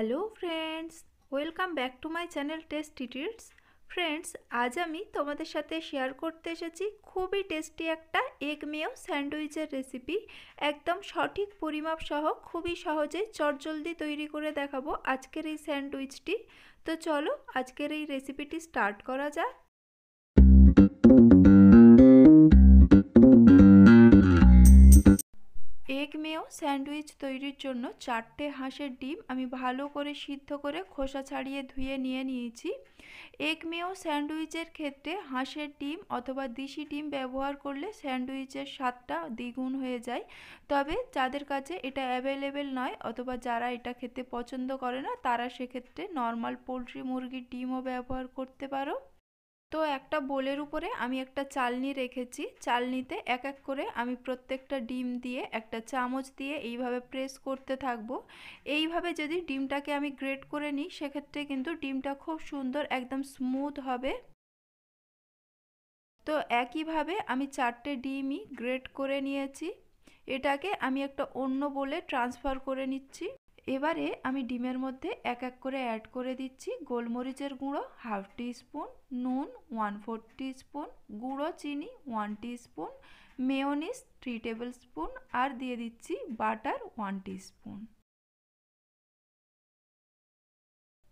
hello friends welcome back to my channel test টিটিটস friends আজ আমি তোমাদের সাথে শেয়ার করতে এসেছি খুবই টেস্টি একটা এগ মেয় স্যান্ডউইচের রেসিপি একদম সঠিক পরিমাপ সহ খুবই সহজে চটজলদি তৈরি করে দেখাবো আজকের এই স্যান্ডউইচটি তো চলো আজকের এই রেসিপিটি স্টার্ট করা যাক স্যান্ডউইচ তৈরির জন্য চারটে হাঁসের ডিম আমি ভালো করে সিদ্ধ করে খোসা ছাড়িয়ে ধুয়ে নিয়ে নিয়েছি এক মেয় স্যান্ডউইচের ক্ষেত্রে হাঁসের ডিম অথবা দেশি ডিম ব্যবহার করলে স্যান্ডউইচের স্বাদটা দ্বিগুণ হয়ে যায় তবে যাদের কাছে এটা অ্যাভেলেবেল নয় অথবা যারা এটা খেতে পছন্দ করে না তারা সেক্ষেত্রে নর্মাল পোলট্রি মুরগির ডিমও ব্যবহার করতে পারো তো একটা বোলের উপরে আমি একটা চালনি রেখেছি চালনিতে এক এক করে আমি প্রত্যেকটা ডিম দিয়ে একটা চামচ দিয়ে এইভাবে প্রেস করতে থাকবো এইভাবে যদি ডিমটাকে আমি গ্রেট করে নিই সেক্ষেত্রে কিন্তু ডিমটা খুব সুন্দর একদম স্মুথ হবে তো একইভাবে আমি চারটে ডিমই গ্রেট করে নিয়েছি এটাকে আমি একটা অন্য বলে ট্রান্সফার করে নিচ্ছি এবারে আমি ডিমের মধ্যে এক এক করে অ্যাড করে দিচ্ছি গোলমরিচের গুঁড়ো হাফ স্পুন নুন ওয়ান ফোর স্পুন গুঁড়ো চিনি one spoon mayonnaise three table spoon আর দিয়ে দিচ্ছি বাটার ওয়ান স্পুন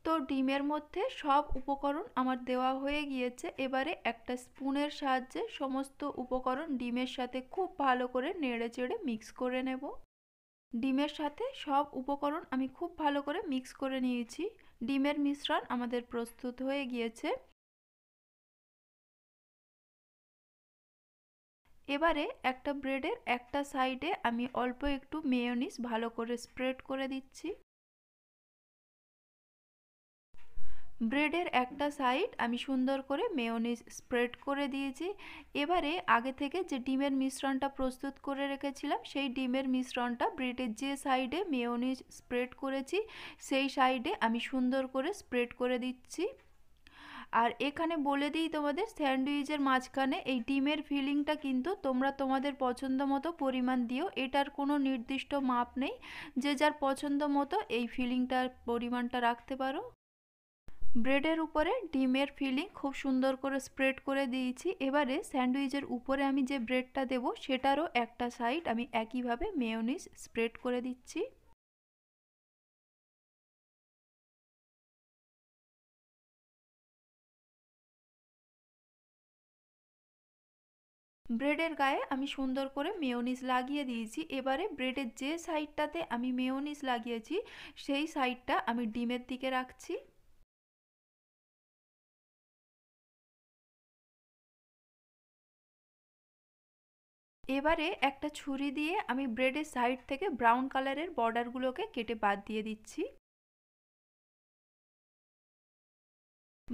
তো ডিমের মধ্যে সব উপকরণ আমার দেওয়া হয়ে গিয়েছে এবারে একটা স্পুনের সাহায্যে সমস্ত উপকরণ ডিমের সাথে খুব ভালো করে নেড়ে চেড়ে মিক্স করে নেব ডিমের সাথে সব উপকরণ আমি খুব ভালো করে মিক্স করে নিয়েছি ডিমের মিশ্রণ আমাদের প্রস্তুত হয়ে গিয়েছে এবারে একটা ব্রেডের একটা সাইডে আমি অল্প একটু মেয়োনিস ভালো করে স্প্রেড করে দিচ্ছি ব্রেডের একটা সাইড আমি সুন্দর করে মেয়নিজ স্প্রেড করে দিয়েছি এবারে আগে থেকে যে ডিমের মিশ্রণটা প্রস্তুত করে রেখেছিলাম সেই ডিমের মিশ্রণটা ব্রেডের যে সাইডে মেয়নিজ স্প্রেড করেছি সেই সাইডে আমি সুন্দর করে স্প্রেড করে দিচ্ছি আর এখানে বলে দিই তোমাদের স্যান্ডউইচের মাঝখানে এই ডিমের ফিলিংটা কিন্তু তোমরা তোমাদের পছন্দ মতো পরিমাণ দিও এটার কোনো নির্দিষ্ট মাপ নেই যে যার পছন্দ মতো এই ফিলিংটার পরিমাণটা রাখতে পারো ব্রেডের উপরে ডিমের ফিলিং খুব সুন্দর করে স্প্রেড করে দিয়েছি এবারে স্যান্ডউইচের উপরে আমি যে ব্রেডটা দেব সেটারও একটা সাইড আমি একইভাবে মেয়নিস স্প্রেড করে দিচ্ছি ব্রেডের গায়ে আমি সুন্দর করে মেয়োনিজ লাগিয়ে দিয়েছি এবারে ব্রেডের যে সাইডটাতে আমি মেয়োনিজ লাগিয়েছি সেই সাইডটা আমি ডিমের দিকে রাখছি এবারে একটা ছুরি দিয়ে আমি ব্রেডের সাইড থেকে ব্রাউন কালারের বর্ডারগুলোকে কেটে বাদ দিয়ে দিচ্ছি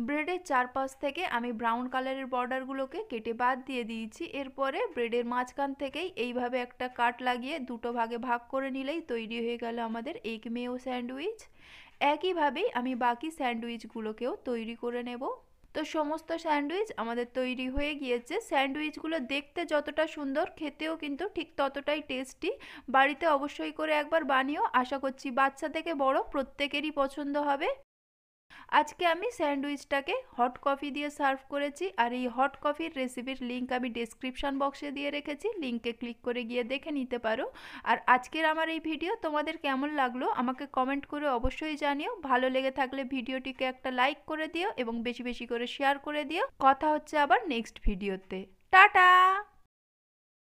ব্রেডের চারপাশ থেকে আমি ব্রাউন কালারের বর্ডারগুলোকে কেটে বাদ দিয়ে দিয়েছি এরপরে ব্রেডের মাঝখান থেকেই এইভাবে একটা কাট লাগিয়ে দুটো ভাগে ভাগ করে নিলেই তৈরি হয়ে গেল আমাদের এক মেয়েও স্যান্ডউইচ একইভাবেই আমি বাকি স্যান্ডউইচগুলোকেও তৈরি করে নেব তো সমস্ত স্যান্ডউইচ আমাদের তৈরি হয়ে গিয়েছে স্যান্ডউইচগুলো দেখতে যতটা সুন্দর খেতেও কিন্তু ঠিক ততটাই টেস্টি বাড়িতে অবশ্যই করে একবার বানিয়েও আশা করছি বাচ্চা থেকে বড় প্রত্যেকেরই পছন্দ হবে আজকে আমি স্যান্ডউইচটাকে হট কফি দিয়ে সার্ভ করেছি আর এই হট কফির রেসিপির লিঙ্ক আমি ডেসক্রিপশান বক্সে দিয়ে রেখেছি লিঙ্কে ক্লিক করে গিয়ে দেখে নিতে পারো আর আজকের আমার এই ভিডিও তোমাদের কেমন লাগলো আমাকে কমেন্ট করে অবশ্যই জানিও ভালো লেগে থাকলে ভিডিওটিকে একটা লাইক করে দিও এবং বেশি বেশি করে শেয়ার করে দিও কথা হচ্ছে আবার নেক্সট ভিডিওতে টাটা